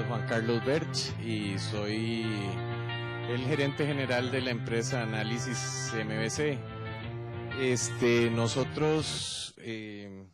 Juan Carlos Berch y soy el gerente general de la empresa Análisis MBC. Este, nosotros eh,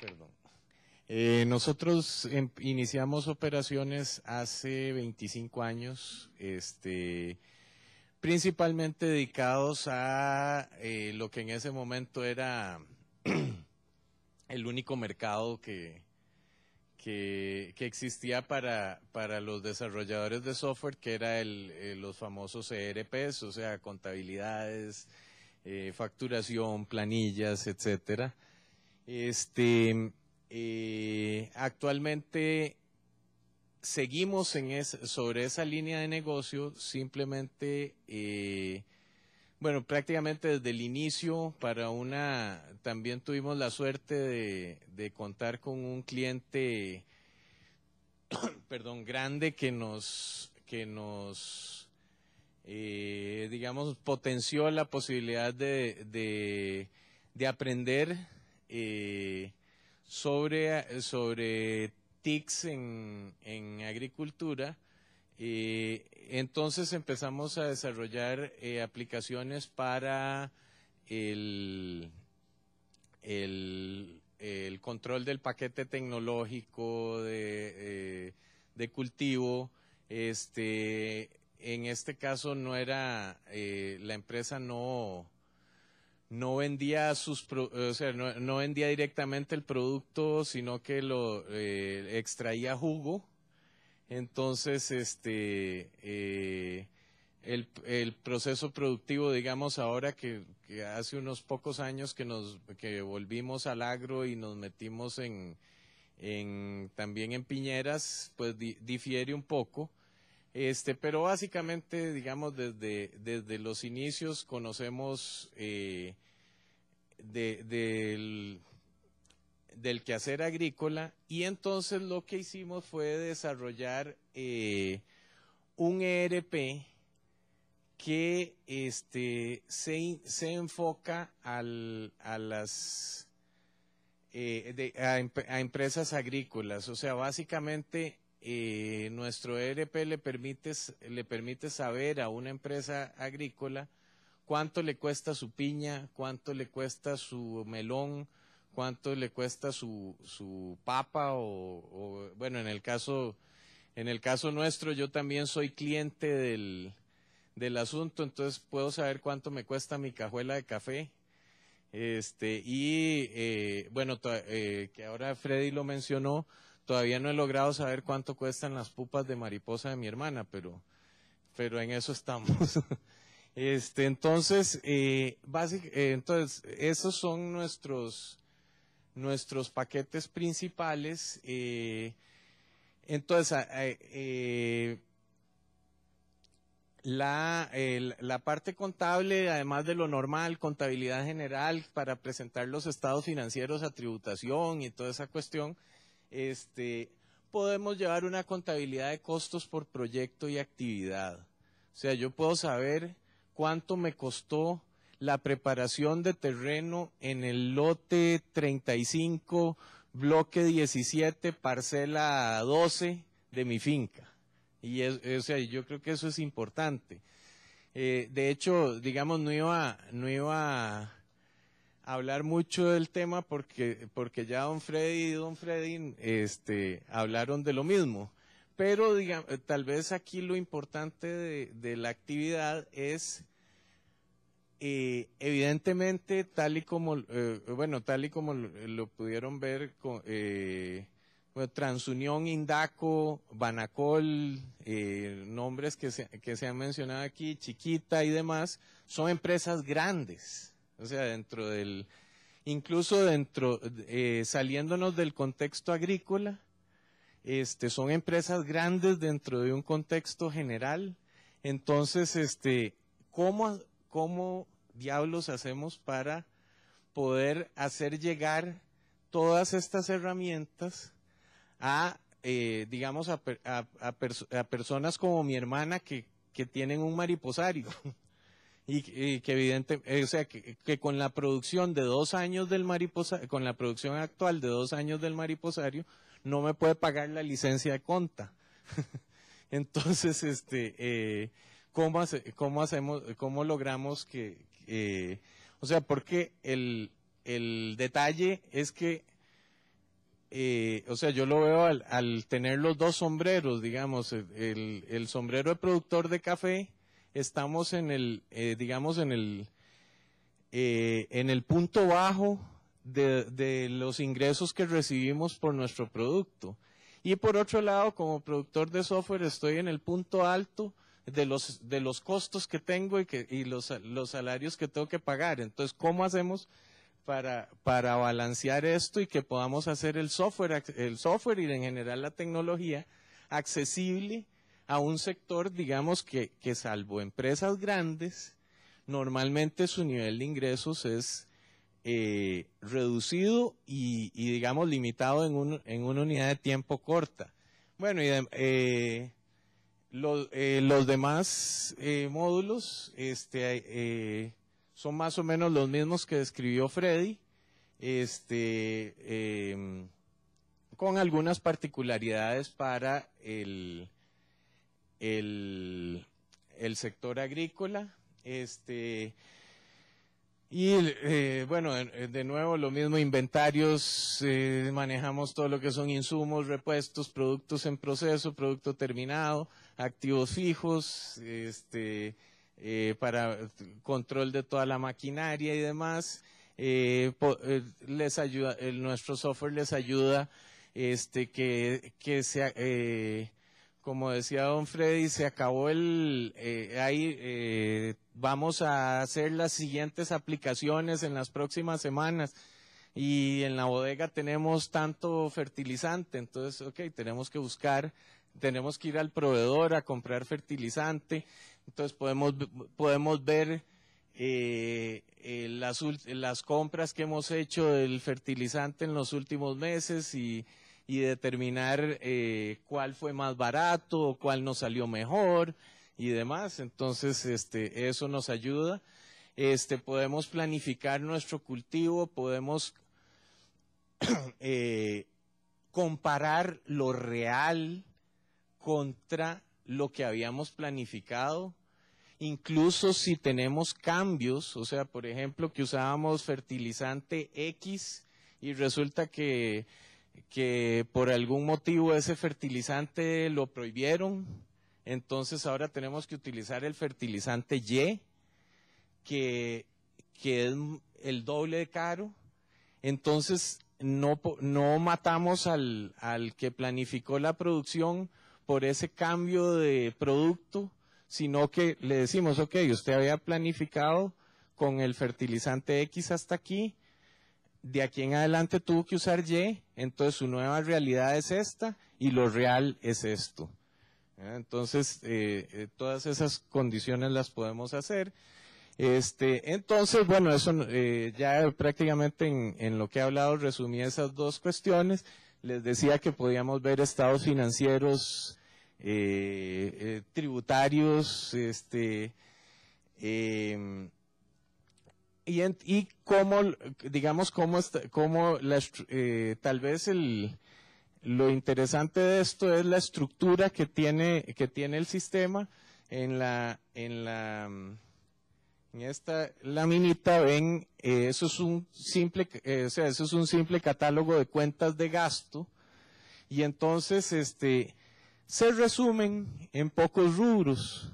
perdón. Eh, nosotros em, iniciamos operaciones hace 25 años, este, principalmente dedicados a eh, lo que en ese momento era el único mercado que, que, existía para, para, los desarrolladores de software, que era eh, los famosos ERPs, o sea, contabilidades, eh, facturación, planillas, etcétera. Este, eh, actualmente seguimos en sobre esa línea de negocio, simplemente bueno, prácticamente desde el inicio, para una, también tuvimos la suerte de, contar con un cliente, perdón, grande que nos, que nos, eh, digamos, potenció la posibilidad de, de, aprender eh, sobre, sobre TICs en agricultura eh, entonces empezamos a desarrollar eh, aplicaciones para el, control del paquete tecnológico de, eh, cultivo. Este, en este caso no era, la empresa no, vendía sus no, vendía directamente el producto sino que lo extraía jugo entonces, este, eh, el, proceso productivo, digamos, ahora que, hace unos pocos años que nos volvimos al agro y nos metimos en, también en piñeras, pues difiere un poco. Este, pero básicamente, digamos, desde, desde los inicios conocemos eh, del del quehacer agrícola y entonces lo que hicimos fue desarrollar eh, un ERP que este, se, enfoca a las eh, a, empresas agrícolas. O sea, básicamente eh, nuestro ERP le permite, le permite saber a una empresa agrícola cuánto le cuesta su piña, cuánto le cuesta su melón, cuánto le cuesta su, papa o, bueno, en el caso, en el caso nuestro yo también soy cliente del, asunto, entonces puedo saber cuánto me cuesta mi cajuela de café. Este, y eh, bueno, eh, que ahora Freddy lo mencionó, todavía no he logrado saber cuánto cuestan las pupas de mariposa de mi hermana, pero, pero en eso estamos. este, entonces, eh, eh, entonces, esos son nuestros, nuestros paquetes principales. Eh, entonces, eh, la, parte contable, además de lo normal, contabilidad general para presentar los estados financieros a tributación y toda esa cuestión, este, podemos llevar una contabilidad de costos por proyecto y actividad. O sea, yo puedo saber cuánto me costó la preparación de terreno en el lote 35, bloque 17, parcela 12 de mi finca. Y yo creo que eso es importante. Eh, de hecho, digamos, no iba, no iba a hablar mucho del tema porque, porque ya don Freddy y don Freddy este, hablaron de lo mismo. Pero tal vez aquí lo importante de la actividad es evidentemente, tal y como, eh, bueno, tal y como lo, pudieron ver, eh, Transunión, Indaco, Banacol, eh, nombres que se, han mencionado aquí, Chiquita y demás, son empresas grandes. O sea, dentro del, incluso dentro, saliéndonos del contexto agrícola, este, son empresas grandes dentro de un contexto general. Entonces, este, ¿cómo, cómo diablos hacemos para poder hacer llegar todas estas herramientas a, eh, digamos, a, personas como mi hermana que, tienen un mariposario. y, que evidentemente, eh, o sea, que, con la producción de dos años del mariposario, con la producción actual de dos años del mariposario, no me puede pagar la licencia de conta. Entonces, este, eh, cómo, hacemos, cómo logramos que, o sea, porque el, detalle es que, eh, o sea, yo lo veo al, tener los dos sombreros, digamos, el, sombrero de productor de café, estamos en el, eh, digamos, en el, eh, en el punto bajo de los ingresos que recibimos por nuestro producto. Y por otro lado, como productor de software, estoy en el punto alto de los, de los costos que tengo y, que, y los, salarios que tengo que pagar. Entonces, ¿cómo hacemos para, para balancear esto y que podamos hacer el software, el software y en general la tecnología accesible a un sector, digamos, que, que salvo empresas grandes, normalmente su nivel de ingresos es eh, reducido y, digamos limitado en, un, en, una unidad de tiempo corta. Bueno, y eh, eh, los, demás eh, módulos este, eh, son más o menos los mismos que describió Freddy, este, em, con algunas particularidades para el, sector agrícola. Este, y bueno, de, nuevo lo mismo, inventarios, manejamos todo lo que son insumos, repuestos, productos en proceso, producto terminado, activos fijos, este, eh, para control de toda la maquinaria y demás. Eh, eh, nuestro software les ayuda este, que, sea, como decía don Freddy, se acabó el, vamos a hacer las siguientes aplicaciones en las próximas semanas y en la bodega tenemos tanto fertilizante, entonces, ok, tenemos que buscar tenemos que ir al proveedor a comprar fertilizante, entonces podemos, podemos ver eh, eh, las, compras que hemos hecho del fertilizante en los últimos meses y, determinar eh, cuál fue más barato, cuál nos salió mejor y demás. Entonces, este, eso nos ayuda. Este, podemos planificar nuestro cultivo, podemos comparar lo real contra lo que habíamos planificado, incluso si tenemos cambios, o sea, por ejemplo, que usábamos fertilizante X y resulta que, por algún motivo ese fertilizante lo prohibieron, entonces ahora tenemos que utilizar el fertilizante Y, que, es el doble de caro, entonces no, matamos al que planificó la producción, por ese cambio de producto, sino que le decimos, ok, usted había planificado con el fertilizante X hasta aquí, de aquí en adelante tuvo que usar Y, entonces su nueva realidad es esta y lo real es esto. ¿Eh? Entonces, eh, eh, todas esas condiciones las podemos hacer. Este, entonces, bueno, eso ya prácticamente en, en, lo que he hablado resumí esas dos cuestiones. Les decía que podíamos ver estados financieros eh, eh, tributarios, este, em, y, como cómo, digamos, cómo, cómo eh, tal vez el, lo interesante de esto es la estructura que tiene, que tiene el sistema. En la, en la, en esta laminita ven, eso es un simple, o sea, eso es un simple catálogo de cuentas de gasto. Y entonces, este, se resumen en pocos rubros.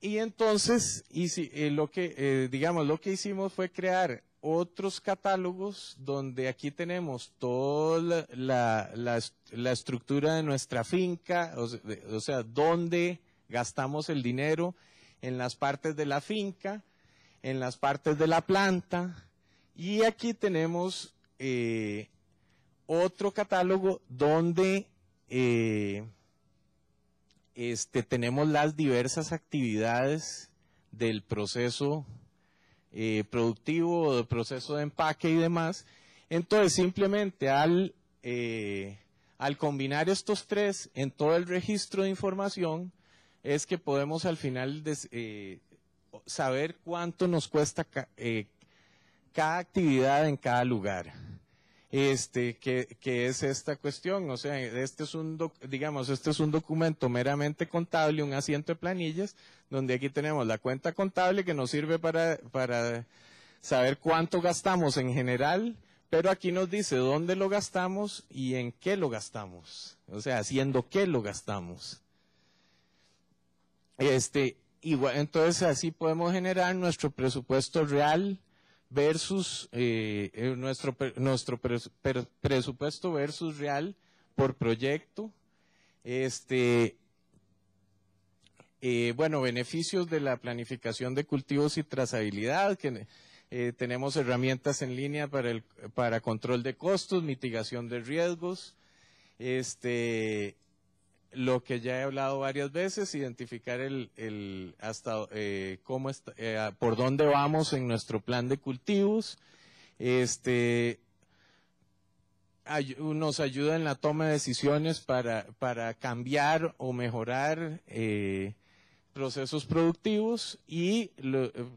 Y entonces, y eh, lo que, eh, digamos, lo que hicimos fue crear otros catálogos donde aquí tenemos toda la, estructura de nuestra finca, o, sea, dónde gastamos el dinero en las partes de la finca, en las partes de la planta, y aquí tenemos eh, otro catálogo donde eh, este, tenemos las diversas actividades del proceso eh, productivo, del proceso de empaque y demás. Entonces, simplemente al, eh, combinar estos tres en todo el registro de información, es que podemos al final eh, saber cuánto nos cuesta cada actividad en cada lugar este, que, es esta cuestión. O sea, este es un, digamos, este es un documento meramente contable, un asiento de planillas, donde aquí tenemos la cuenta contable que nos sirve para, para saber cuánto gastamos en general, pero aquí nos dice dónde lo gastamos y en qué lo gastamos. O sea, haciendo qué lo gastamos. Este, igual, entonces así podemos generar nuestro presupuesto real versus eh, eh, nuestro, nuestro presupuesto versus real por proyecto. Este, eh, bueno, beneficios de la planificación de cultivos y trazabilidad, que tenemos herramientas en línea para, el, para control de costos, mitigación de riesgos, este, lo que ya he hablado varias veces, identificar el, el hasta eh, cómo eh, por dónde vamos en nuestro plan de cultivos, este, nos ayuda en la toma de decisiones para, para cambiar o mejorar eh, procesos productivos y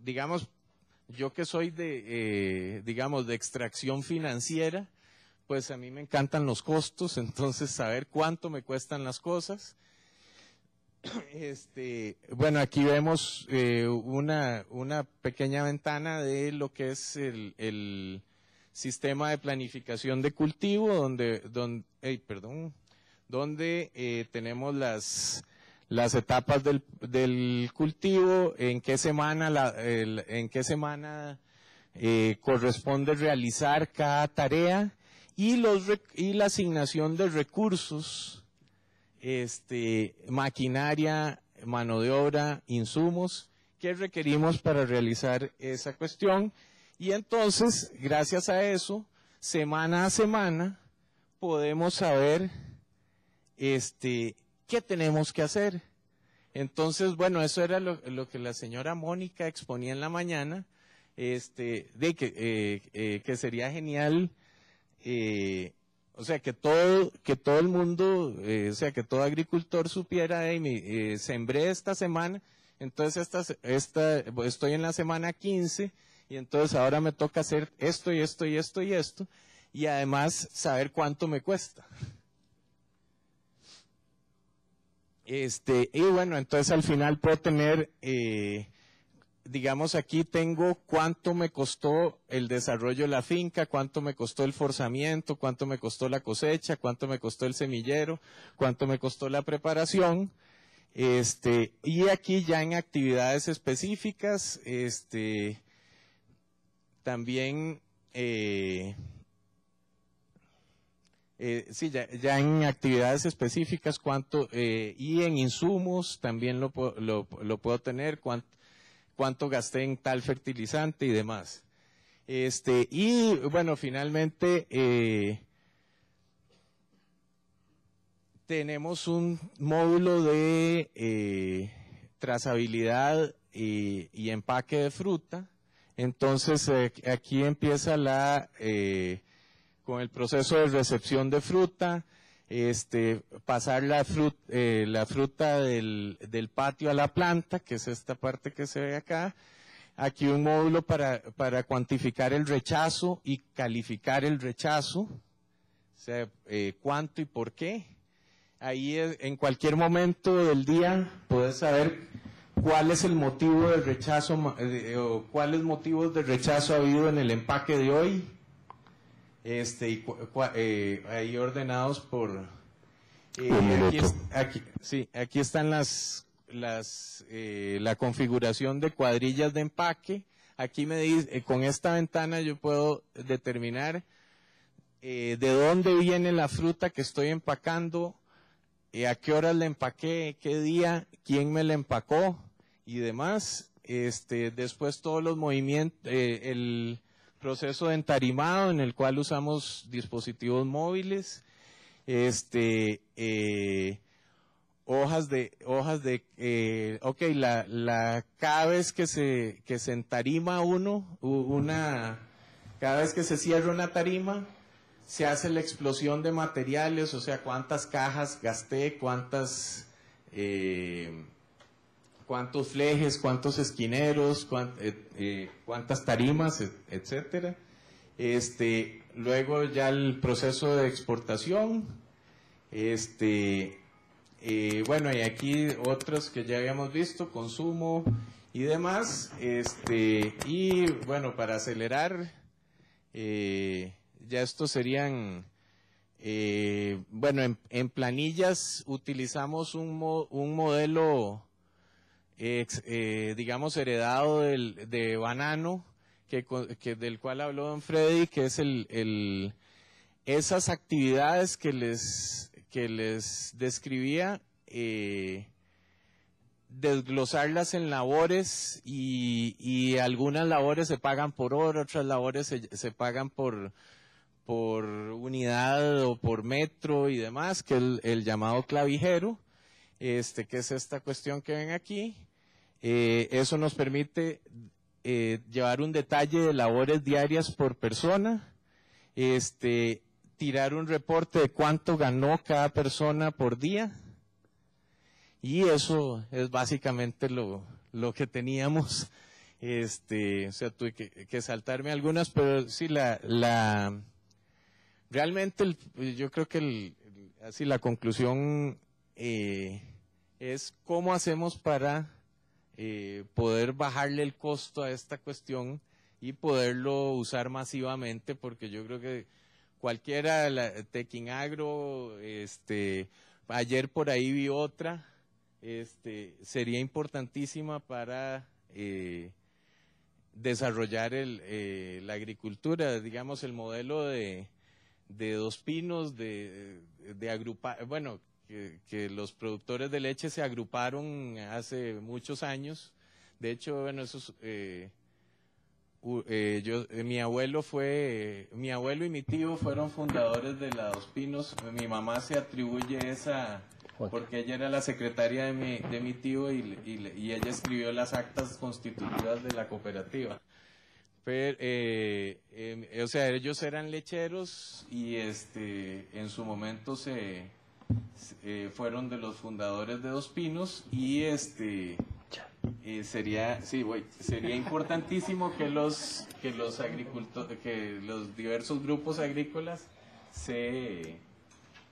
digamos yo que soy de digamos de extracción financiera pues a mí me encantan los costos, entonces saber cuánto me cuestan las cosas. Este, bueno, aquí vemos eh, una, pequeña ventana de lo que es el, sistema de planificación de cultivo, donde, donde, eh, tenemos las, etapas del, cultivo, en qué semana, la, en qué semana eh, corresponde realizar cada tarea y, la asignación de recursos, este, maquinaria, mano de obra, insumos que requerimos para realizar esa cuestión. Y entonces, gracias a eso, semana a semana, podemos saber este, qué tenemos que hacer. Entonces, bueno, eso era lo, que la señora Mónica exponía en la mañana, este, de que, eh, eh, que sería genial eh, o sea, que todo, que todo el mundo, eh, o sea, que todo agricultor supiera, hey, eh, sembré esta semana, entonces esta, esta, estoy en la semana 15 y entonces ahora me toca hacer esto y esto y esto y esto y además saber cuánto me cuesta. Este, y bueno, entonces al final puedo tener eh, digamos, aquí tengo cuánto me costó el desarrollo de la finca, cuánto me costó el forzamiento, cuánto me costó la cosecha, cuánto me costó el semillero, cuánto me costó la preparación. Este, y aquí ya en actividades específicas, este, también, eh, eh, sí, ya, en actividades específicas, cuánto, eh, y en insumos también lo, lo puedo tener, cuánto, cuánto gasté en tal fertilizante y demás. Este, y bueno, finalmente eh, tenemos un módulo de eh, trazabilidad y, empaque de fruta. Entonces eh, aquí empieza la con el proceso de recepción de fruta, este, pasar la, eh, fruta del, patio a la planta, que es esta parte que se ve acá. Aquí un módulo para, cuantificar el rechazo y calificar el rechazo, o eh, cuánto y por qué. Ahí eh, en cualquier momento del día puedes saber cuál es el motivo del rechazo o cuáles motivos de rechazo ha habido en el empaque de hoy, este, y eh, ahí ordenados por... Eh, aquí, sí, aquí están las, las, eh, la configuración de cuadrillas de empaque. Aquí me dice, con esta ventana yo puedo determinar de dónde viene la fruta que estoy empacando, a qué horas la empaqué, qué día, quién me la empacó y demás. Este, después todos los movimientos, el, proceso de entarimado en el cual usamos dispositivos móviles, este, eh, hojas de, hojas de, eh, ok, la, cada vez que se, que se entarima uno, una, cada vez que se cierra una tarima, se hace la explosión de materiales, o sea, cuántas cajas gasté, cuántas, eh, cuántos flejes, cuántos esquineros, eh, eh, cuántas tarimas, etcétera. Este, luego ya el proceso de exportación, este, eh, bueno, y aquí otros que ya habíamos visto, consumo y demás, este, y bueno, para acelerar, ya estos serían... bueno, en, planillas utilizamos un modelo eh, digamos, heredado de Banano, que, del cual habló don Freddy, que es el, esas actividades que les, que les describía, eh, desglosarlas en labores y, algunas labores se pagan por hora, otras labores se, pagan por, por unidad o por metro y demás, que es el, el, llamado clavijero, este, que es esta cuestión que ven aquí. Eh, eso nos permite eh, llevar un detalle de labores diarias por persona, este, tirar un reporte de cuánto ganó cada persona por día. Y eso es básicamente lo, que teníamos. Este, o sea, tuve que, saltarme algunas, pero sí, la, realmente yo creo que así la conclusión eh, es cómo hacemos para eh, poder bajarle el costo a esta cuestión y poderlo usar masivamente, porque yo creo que cualquiera, la, Agro, este, ayer por ahí vi otra, este, sería importantísima para eh, desarrollar el, eh, la agricultura, digamos, el modelo de, dos pinos, de, de agrupar, bueno, que, los productores de leche se agruparon hace muchos años. De hecho, bueno, esos, eh, eh, yo, eh, mi abuelo fue, mi abuelo y mi tío fueron fundadores de la Dos Pinos. Mi mamá se atribuye esa, porque ella era la secretaria de mi, de mi tío y, y, ella escribió las actas constitutivas de la cooperativa. Pero, em, o sea, ellos eran lecheros y este, en su momento se, eh, fueron de los fundadores de Dos Pinos y este eh, sería sí sería importantísimo que los que los agricultores que los diversos grupos agrícolas se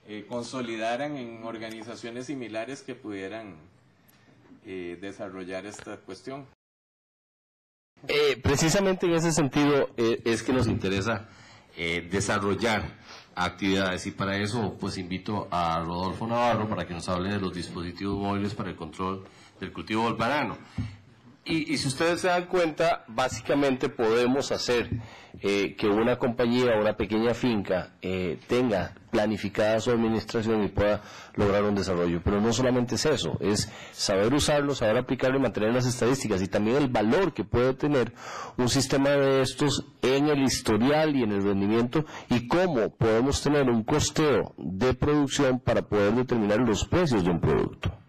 eh, consolidaran en organizaciones similares que pudieran desarrollar esta cuestión precisamente en ese sentido es que nos interesa desarrollar actividades. Y para eso, pues invito a Rodolfo Navarro para que nos hable de los dispositivos móviles para el control del cultivo del banano. Y, si ustedes se dan cuenta, básicamente podemos hacer eh, que una compañía o una pequeña finca eh, tenga planificada su administración y pueda lograr un desarrollo. Pero no solamente es eso, es saber usarlo, saber aplicarlo y mantener las estadísticas y también el valor que puede tener un sistema de estos en el historial y en el rendimiento y cómo podemos tener un costeo de producción para poder determinar los precios de un producto.